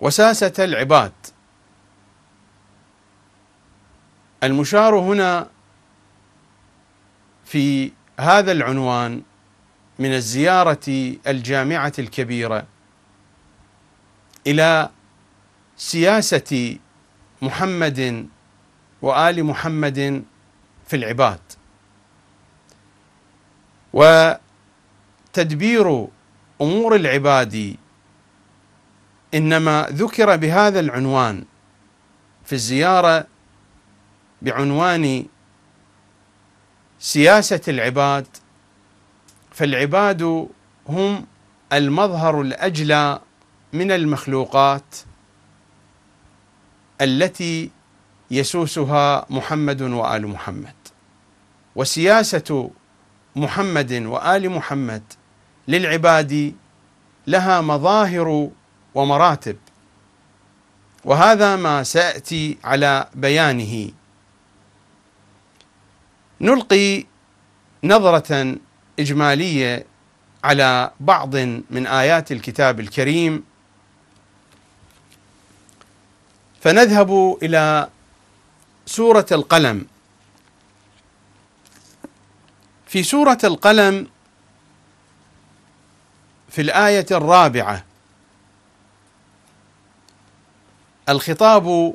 وساسة العباد المشار هنا في هذا العنوان من الزيارة الجامعة الكبيرة إلى سياسة محمد وآل محمد في العباد وتدبير أمور العباد انما ذكر بهذا العنوان في الزياره بعنوان سياسه العباد فالعباد هم المظهر الاجلى من المخلوقات التي يسوسها محمد وال محمد وسياسه محمد وال محمد للعباد لها مظاهر ومراتب وهذا ما سأتي على بيانه نلقي نظرة إجمالية على بعض من آيات الكتاب الكريم فنذهب إلى سورة القلم في سورة القلم في الآية الرابعة الخطاب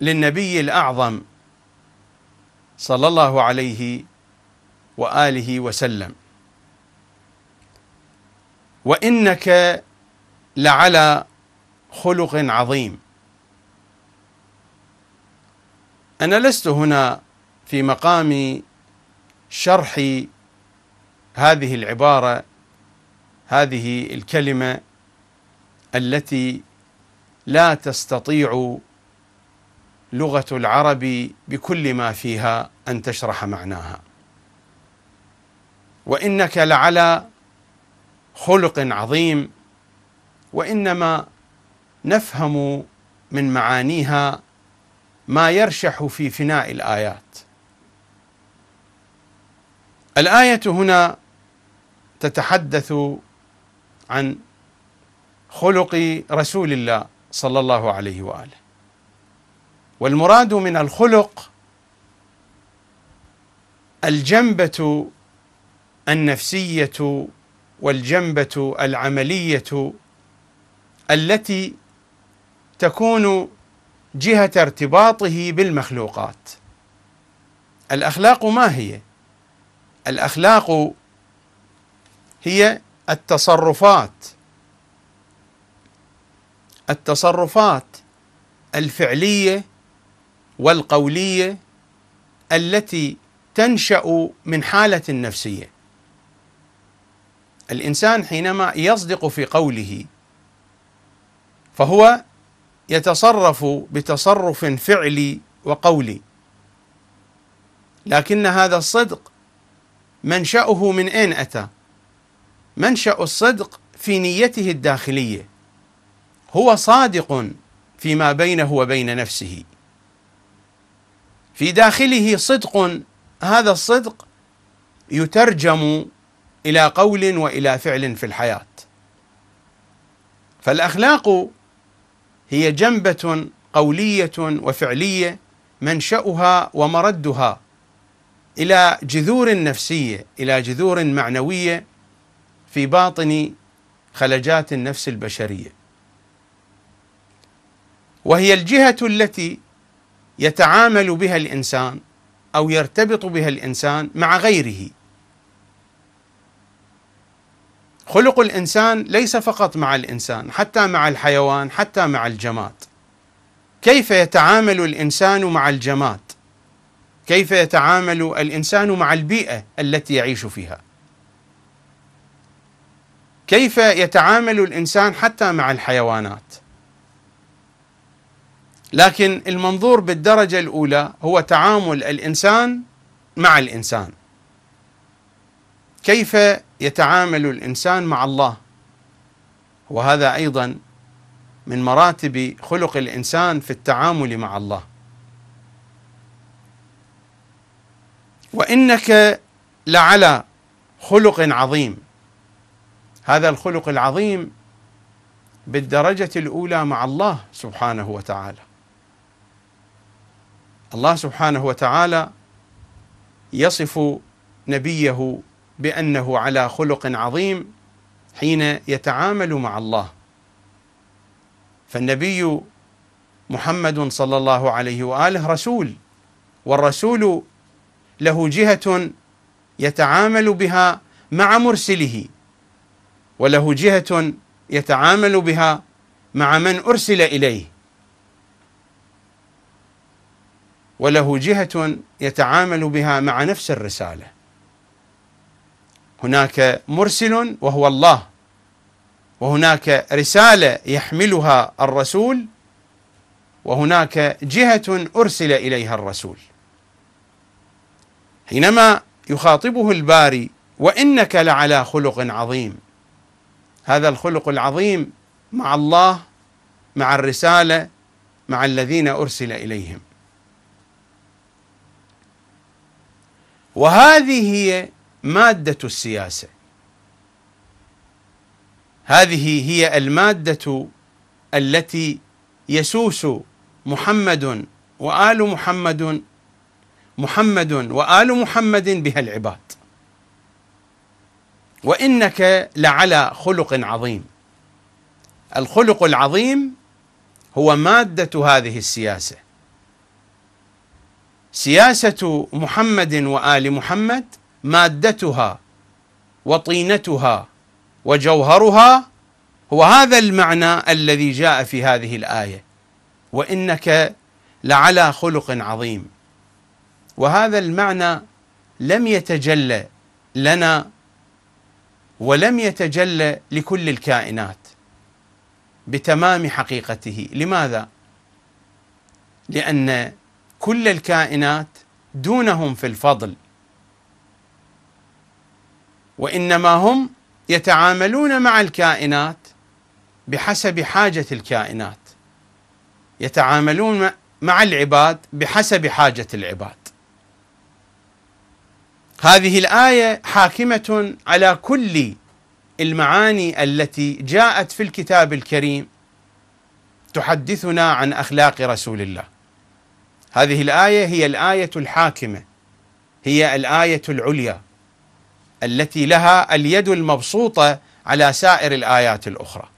للنبي الاعظم صلى الله عليه واله وسلم وانك لعلى خلق عظيم انا لست هنا في مقام شرح هذه العباره هذه الكلمه التي لا تستطيع لغة العرب بكل ما فيها أن تشرح معناها وإنك لعلى خلق عظيم وإنما نفهم من معانيها ما يرشح في فناء الآيات الآية هنا تتحدث عن خلق رسول الله صلى الله عليه واله والمراد من الخلق الجنبه النفسيه والجنبه العمليه التي تكون جهه ارتباطه بالمخلوقات الاخلاق ما هي الاخلاق هي التصرفات التصرفات الفعليه والقوليه التي تنشا من حاله نفسيه الانسان حينما يصدق في قوله فهو يتصرف بتصرف فعلي وقولي لكن هذا الصدق منشاه من اين اتى منشا الصدق في نيته الداخليه هو صادق فيما بينه وبين نفسه في داخله صدق هذا الصدق يترجم الى قول والى فعل في الحياه فالاخلاق هي جنبه قوليه وفعليه منشاها ومردها الى جذور نفسيه الى جذور معنويه في باطن خلجات النفس البشريه وهي الجهة التي يتعامل بها الانسان او يرتبط بها الانسان مع غيره. خلق الانسان ليس فقط مع الانسان، حتى مع الحيوان، حتى مع الجماد. كيف يتعامل الانسان مع الجماد؟ كيف يتعامل الانسان مع البيئه التي يعيش فيها؟ كيف يتعامل الانسان حتى مع الحيوانات؟ لكن المنظور بالدرجة الأولى هو تعامل الإنسان مع الإنسان كيف يتعامل الإنسان مع الله وهذا أيضا من مراتب خلق الإنسان في التعامل مع الله وإنك لعلى خلق عظيم هذا الخلق العظيم بالدرجة الأولى مع الله سبحانه وتعالى الله سبحانه وتعالى يصف نبيه بأنه على خلق عظيم حين يتعامل مع الله فالنبي محمد صلى الله عليه واله رسول والرسول له جهة يتعامل بها مع مرسله وله جهة يتعامل بها مع من أرسل إليه وله جهة يتعامل بها مع نفس الرسالة هناك مرسل وهو الله وهناك رسالة يحملها الرسول وهناك جهة أرسل إليها الرسول حينما يخاطبه الباري وإنك لعلى خلق عظيم هذا الخلق العظيم مع الله مع الرسالة مع الذين أرسل إليهم وهذه هي مادة السياسة هذه هي المادة التي يسوس محمد وآل محمد محمد وآل محمد بها العباد وإنك لعلى خلق عظيم الخلق العظيم هو مادة هذه السياسة سياسة محمد وآل محمد مادتها وطينتها وجوهرها هو هذا المعنى الذي جاء في هذه الآية وإنك لعلى خلق عظيم وهذا المعنى لم يتجلى لنا ولم يتجلى لكل الكائنات بتمام حقيقته لماذا لان كل الكائنات دونهم في الفضل وانما هم يتعاملون مع الكائنات بحسب حاجه الكائنات يتعاملون مع العباد بحسب حاجه العباد هذه الايه حاكمه على كل المعاني التي جاءت في الكتاب الكريم تحدثنا عن اخلاق رسول الله هذه الآية هي الآية الحاكمة هي الآية العليا التي لها اليد المبسوطة على سائر الآيات الأخرى